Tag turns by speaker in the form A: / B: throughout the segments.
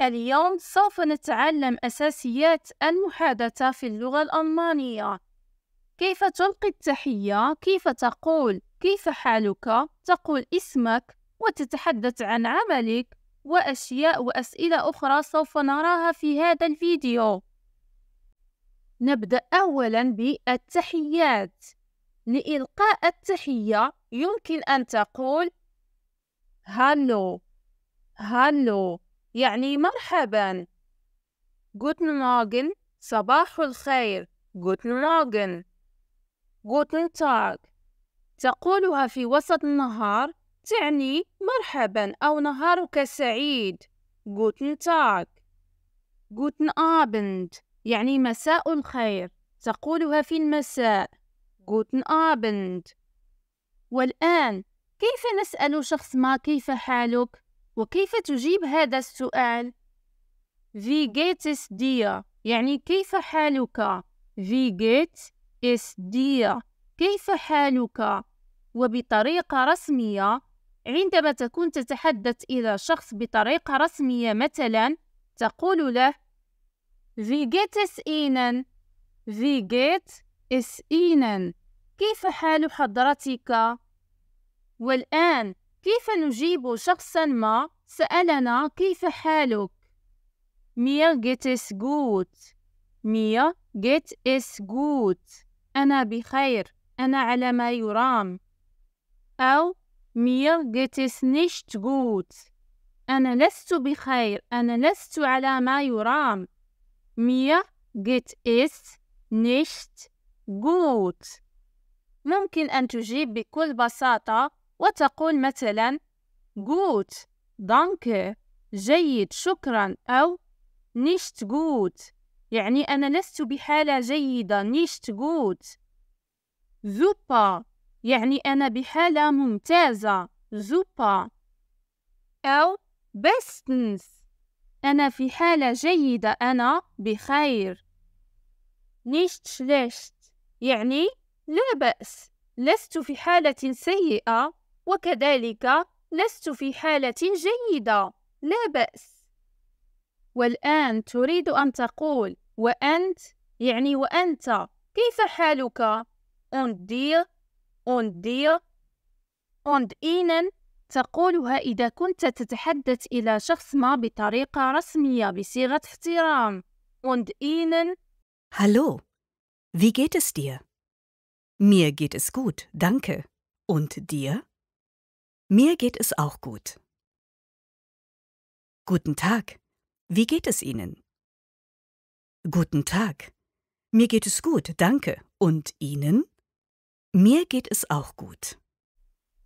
A: اليوم سوف نتعلم أساسيات المحادثة في اللغة الألمانية كيف تلقي التحية كيف تقول كيف حالك تقول اسمك وتتحدث عن عملك وأشياء وأسئلة أخرى سوف نراها في هذا الفيديو نبدأ أولا بالتحيات لإلقاء التحية يمكن أن تقول هالو هالو يعني مرحبا guten Morgen صباح الخير guten Morgen guten Tag تقولها في وسط النهار تعني مرحبا أو نهارك سعيد guten Tag guten Abend يعني مساء الخير تقولها في المساء guten Abend والآن كيف نسأل شخص ما كيف حالك؟ وكيف تجيب هذا السؤال في جيتس ديا يعني كيف حالك في جيت اس ديا كيف حالك وبطريقة رسمية عندما تكون تتحدث إلى شخص بطريقة رسمية مثلا تقول له في جيتس es في جيتس geht كيف حال حضرتك؟ والآن كيف نجيب شخصا ما سألنا كيف حالك؟ ميا جيت إس جوت ميا جيت إس جوت أنا بخير. أنا على ما يرام. أو ميا جيت إس نشت جوت أنا لست بخير. أنا لست على ما يرام. ميا جيت إس نشت جوت ممكن أن تجيب بكل بساطة وتقول مثلا جوت دانك جيد شكرا أو nicht جوت يعني أنا لست بحالة جيدة نيشت جوت زوبا يعني أنا بحالة ممتازة زوبا أو بستنس أنا في حالة جيدة أنا بخير nicht schlecht يعني لا بأس لست في حالة سيئة وكذلك لست في حالة جيدة لا بأس والآن تريد أن تقول وأنت يعني وأنت كيف حالك؟ und dir und dir und ihnen تقولها إذا كنت تتحدث إلى شخص ما بطريقة رسمية بصيغة احترام und ihnen
B: Hallo, wie geht es dir? Mir geht es gut, danke. Und dir? Mir geht es auch gut. Guten Tag. Wie geht es Ihnen? Guten Tag. Mir geht es gut, danke. Und Ihnen? Mir geht es auch gut.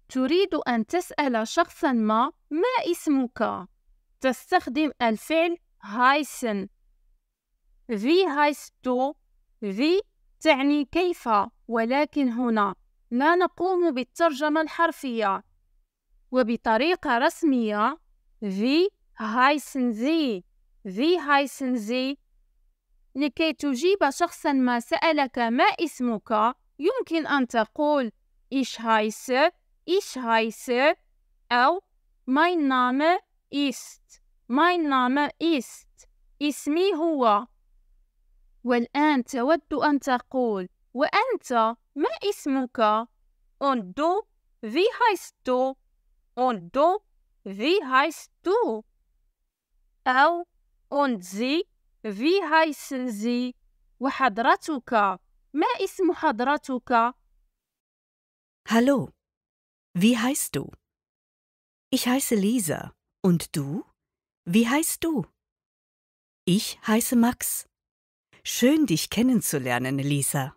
A: تريد أن تسأل شخصا ما ما اسمك؟ تستخدم الفعل Wie في du? Wie تعني كيف ولكن هنا لا نقوم بالترجمة الحرفية وبطريقة رسمية في هايسنزي في زي لكي تجيب شخصا ما سألك ما اسمك يمكن أن تقول إيش هايس إيش هايس أو ماي نام ist ماي نام ist اسمي هو والآن تود أن تقول وأنت ما اسمك أندو في wie und du? Wie heißt du? أو und sie? Wie heißen sie? وحضرتك ما اسم hadratuka? Hallo,
B: wie heißt du?
A: Ich heiße Lisa.
B: Und du? Wie heißt du? Ich heiße Max. Schön, dich kennenzulernen, Lisa.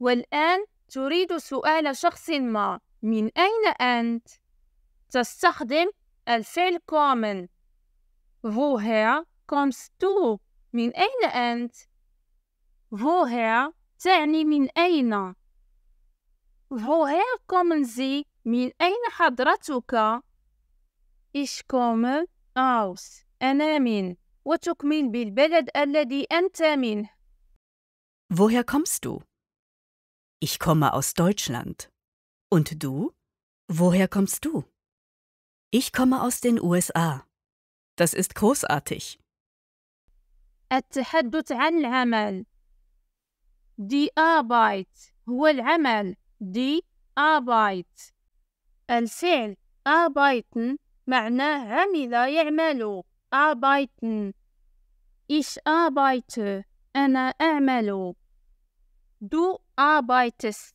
A: والآن تريد سؤال شخص ما. من أين أنت؟ تستخدم الفعل kommen woher kommst du من أين أنت woher تعني من أين woher kommen Sie من أين حضرتك ich komme aus أنا من وتكمل بالبلد الذي أنت منه
B: Woher kommst du? Ich komme aus Deutschland. Und du? Woher kommst du? Ich komme aus den USA. Das ist großartig.
A: Die Arbeit Die Arbeit. الفعل arbeiten معناه عمل يعمل. Arbeiten. Ich arbeite. أنا أعمل. Du arbeitest.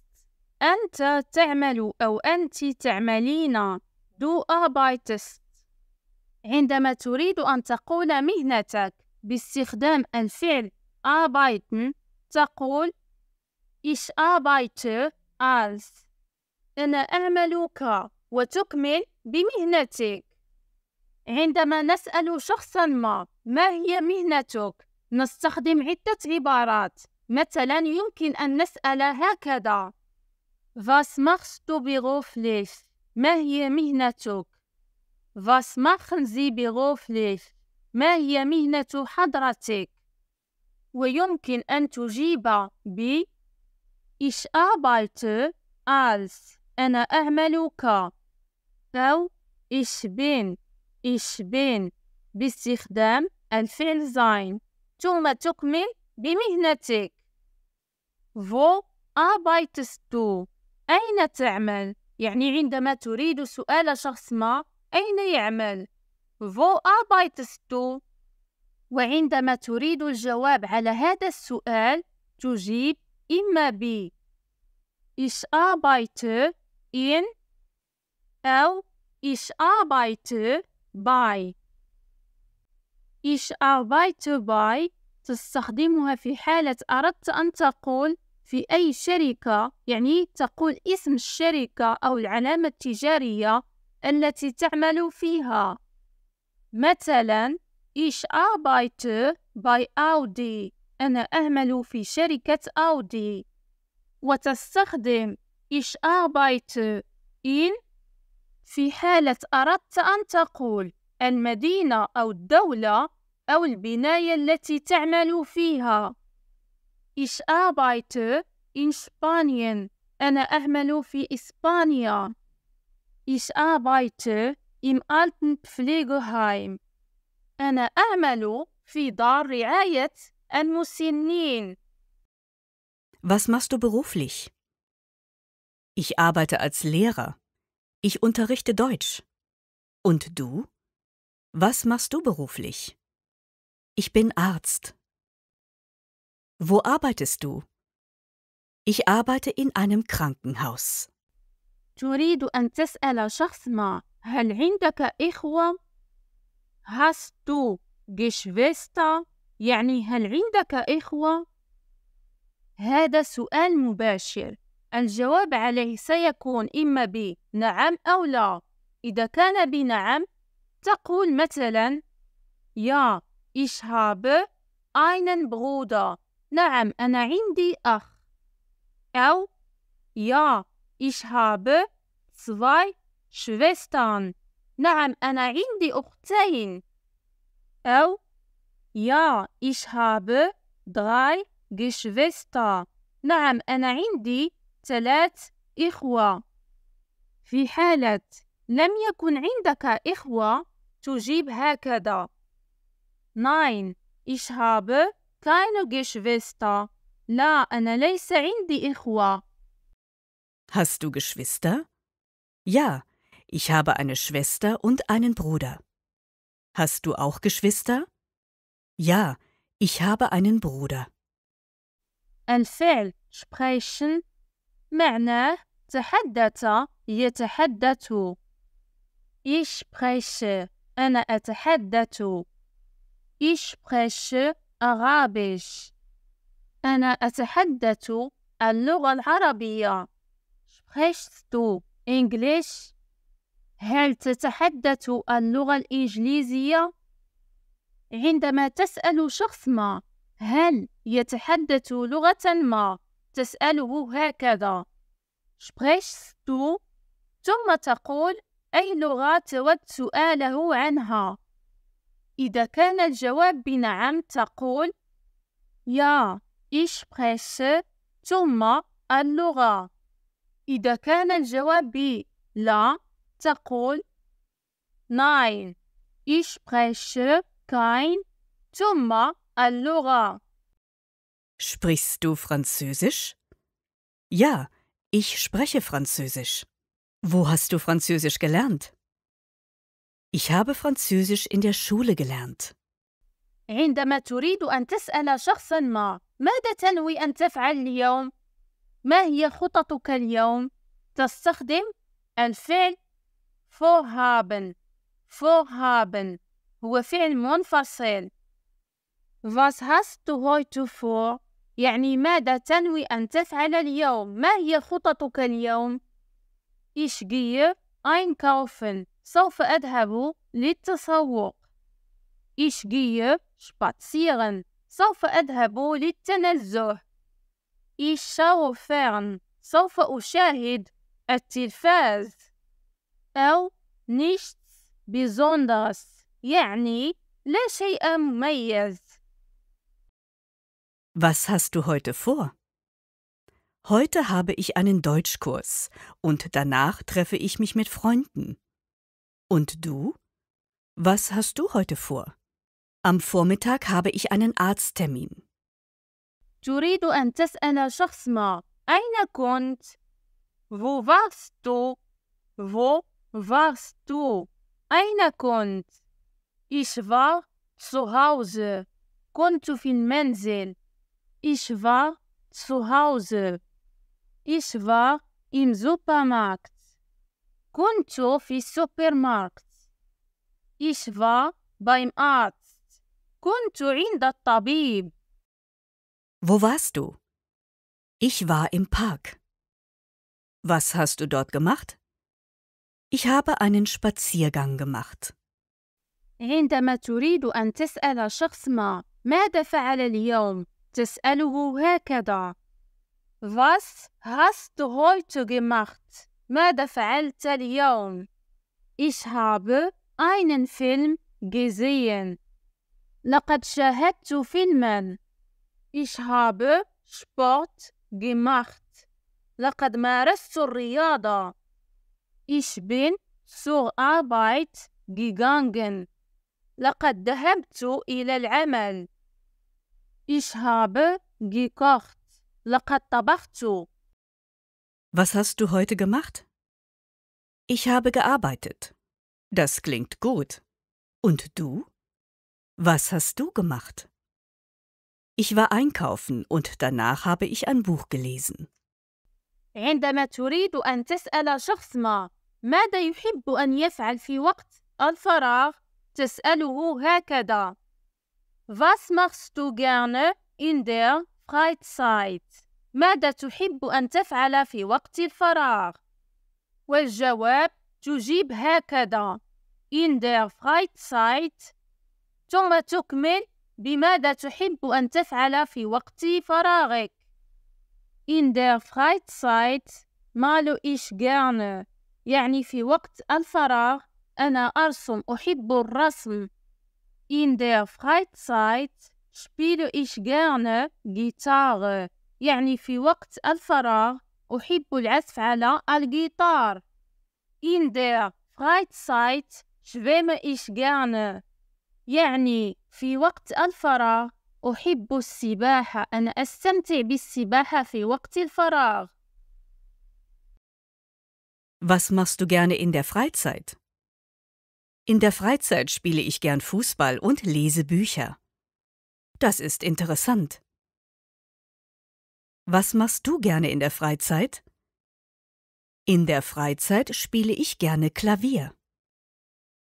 A: أنت تعمل أو أنت تعملين. do a by test عندما تريد أن تقول مهنتك باستخدام الفعل arbeiten تقول Ich arbeite als أنا أعمل ك وتكمل بمهنتك عندما نسأل شخصا ما ما هي مهنتك نستخدم عدة عبارات مثلا يمكن أن نسأل هكذا Was machst du beruflich? ما هي مهنتك Was machen Sie beruflich? ما هي مهنة حضرتك؟ ويمكن أن تجيب ب Ich arbeite als أنا أعمل ك أو Ich bin Ich bin باستخدام الفعل sein ثم تكمل بمهنتك Wo arbeitest du؟ أين تعمل؟ يعني عندما تريد سؤال شخص ما أين يعمل فو أبايتستو وعندما تريد الجواب على هذا السؤال تجيب إما ب ich arbeite in أو ich arbeite باي ich arbeite باي تستخدمها في حالة أردت أن تقول في أي شركة يعني تقول اسم الشركة أو العلامة التجارية التي تعمل فيها مثلا إيش arbeite آه باي أودي أنا أعمل في شركة أودي وتستخدم إيش arbeite آه in في حالة أردت أن تقول المدينة أو الدولة أو البناية التي تعمل فيها Ich arbeite in Spanien. أنا أعمل في إسبانيا. Ich arbeite im Altenpflegeheim. أنا أعمل في دار رعاية المسنين.
B: Was machst du beruflich? Ich arbeite als Lehrer. Ich unterrichte Deutsch. Und du? Was machst du beruflich? Ich bin Arzt. Wo arbeitest du? Ich arbeite in einem Krankenhaus.
A: تريد أن تسأل شخص ما هل عندك إخوة؟ Hast du Geschwister? يعني هل عندك إخوة؟ هذا سؤال مباشر. الجواب عليه سيكون إما بنعم أو لا. إذا كان بنعم تقول مثلا يا ich habe einen Bruder نعم أنا عندي أخ أو يا إيش habe سواي Schwestern. نعم أنا عندي أختين. أو يا إيش habe دراي Geschwister. نعم أنا عندي ثلاث إخوة. في حالة لم يكن عندك إخوة تجيب هكذا. ناين إيش habe keine Geschwister. لا أنا ليس عندي ichwa.
B: Hast du Geschwister? Ja, ich habe eine Schwester und einen Bruder. Hast du auch Geschwister? Ja, ich habe einen Bruder.
A: الفعل sprechen معناه تحدث يتحدث. Ich spreche أنا أتحدث. Ich spreche أغابش أنا أتحدث اللغة العربية sprichst إنجليش هل تتحدث اللغة الإنجليزية؟ عندما تسأل شخص ما هل يتحدث لغة ما تسأله هكذا sprichst ثم تقول أي لغة تود سؤاله عنها إذا كان الجواب بنعم تقول Ja, ich spreche ثم اللغة. إذا كان الجواب بلا تقول Nein, ich spreche kein ثم اللغة.
B: Sprichst du Französisch? Ja, ich spreche Französisch. Wo hast du Französisch gelernt? Ich habe Französisch in der Schule gelernt.
A: عندما تريد أن تسأل شخصا ما ماذا تنوي أن تفعل اليوم؟ ما هي خططك اليوم؟ تستخدم الفعل vorhaben vorhaben هو فعل منفصل Was hast du heute vor? يعني ماذا تنوي أن تفعل اليوم؟ ما هي خططك اليوم؟ Ich gehe einkaufen. سوف أذهب للتسوق. Ich gehe spazieren. سوف أذهب للتنزه. Ich schaue fern. سوف أشاهد التلفاز. أو nichts besonderes. يعني لا شيء مميز.
B: Was hast du heute vor? Heute habe ich einen Deutschkurs und danach treffe ich mich mit Freunden. Und du? Was hast du heute vor? Am Vormittag habe ich einen Arzttermin.
A: تريد أن تسأل شخص ما أين كنت؟ Wo warst du? Wo warst du? أين كنت؟ Ich war zu Hause. كنت في المنزل. Ich war zu Hause. Ich war im Supermarkt. Kunto fi Supermarkt. Ich war beim Arzt. in der Tabib.
B: Wo warst du? Ich war im Park. Was hast du dort gemacht? Ich habe einen Spaziergang gemacht.
A: عندما تريد أن تسأل شخص ما ماذا فعل اليوم تسأله هكذا was hast du heute gemacht? Ich habe einen Film gesehen. لقد شاهدت فيلما. Ich habe Sport gemacht. لقد مارست الرياضة. Ich bin zur Arbeit gegangen. لقد ذهبت إلى العمل. Ich habe gekocht.
B: Was hast du heute gemacht? Ich habe gearbeitet. Das klingt gut. Und du? Was hast du gemacht? Ich war einkaufen und danach habe ich ein Buch gelesen.
A: عندما تريد أن تسأل شخص ما ماذا يحب أن يفعل في وقت الفراغ تسأله هكذا Was machst du gerne in der فرايت سايت ماذا تحب أن تفعل في وقت الفراغ؟ والجواب تجيب هكذا in der Freizeit سايت ثم تكمل بماذا تحب أن تفعل في وقت فراغك in der Freizeit سايت مالو إيش gerne يعني في وقت الفراغ أنا أرسم أحب الرسم in der Freizeit spiele ich gerne Gitarre يعني في وقت الفراغ أحب العزف على الجيتار in der Freizeit schwimme ich gerne يعني في وقت الفراغ أحب السباحة أنا أستمتع بالسباحة في وقت الفراغ
B: Was machst du gerne in der Freizeit? In der Freizeit spiele ich gern Fußball und lese Bücher. Das ist interessant. Was machst du gerne in der Freizeit? In der Freizeit spiele ich gerne Klavier.